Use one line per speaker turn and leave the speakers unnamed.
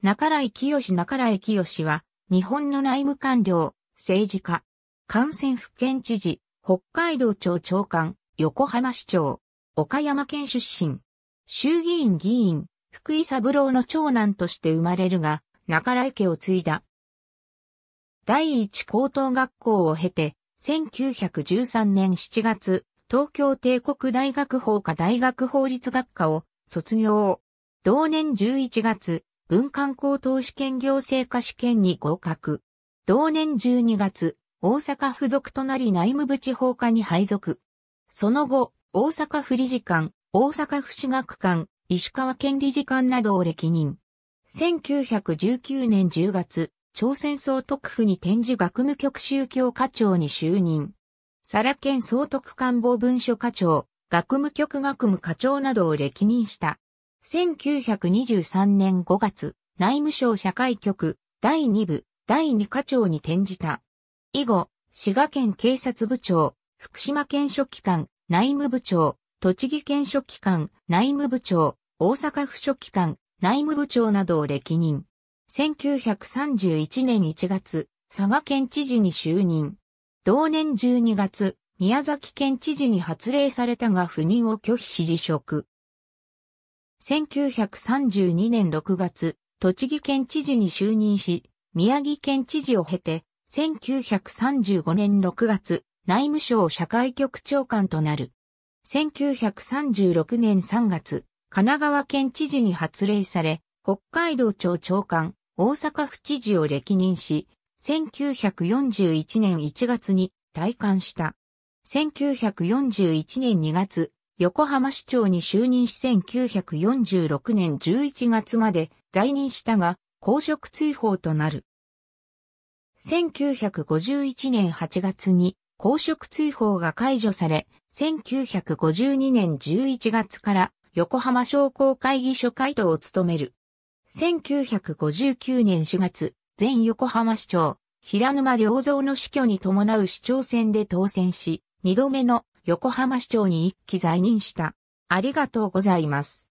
中井清中井清は、日本の内務官僚、政治家、感染府県知事、北海道庁長官、横浜市長、岡山県出身、衆議院議員、福井三郎の長男として生まれるが、中井家を継いだ。第一高等学校を経て、1913年7月、東京帝国大学法科大学法律学科を卒業。同年11月、文官高等試験行政科試験に合格。同年12月、大阪付属となり内務部地方課に配属。その後、大阪府理事官、大阪府市学官、石川県理事官などを歴任。1919年10月、朝鮮総督府に展示学務局宗教課長に就任。佐良県総督官房文書課長、学務局学務課長などを歴任した。1923年5月、内務省社会局第2部第2課長に転じた。以後、滋賀県警察部長、福島県書記官、内務部長、栃木県書記官、内務部長、大阪府書記官、内務部長などを歴任。1931年1月、佐賀県知事に就任。同年12月、宮崎県知事に発令されたが不任を拒否し辞職。1932年6月、栃木県知事に就任し、宮城県知事を経て、1935年6月、内務省社会局長官となる。1936年3月、神奈川県知事に発令され、北海道庁長官、大阪府知事を歴任し、1941年1月に退官した。1941年2月、横浜市長に就任し1946年11月まで在任したが、公職追放となる。1951年8月に公職追放が解除され、1952年11月から横浜商工会議所会頭を務める。1959年4月、前横浜市長、平沼良造の死去に伴う市長選で当選し、2度目の横浜市長に一期在任した。ありがとうございます。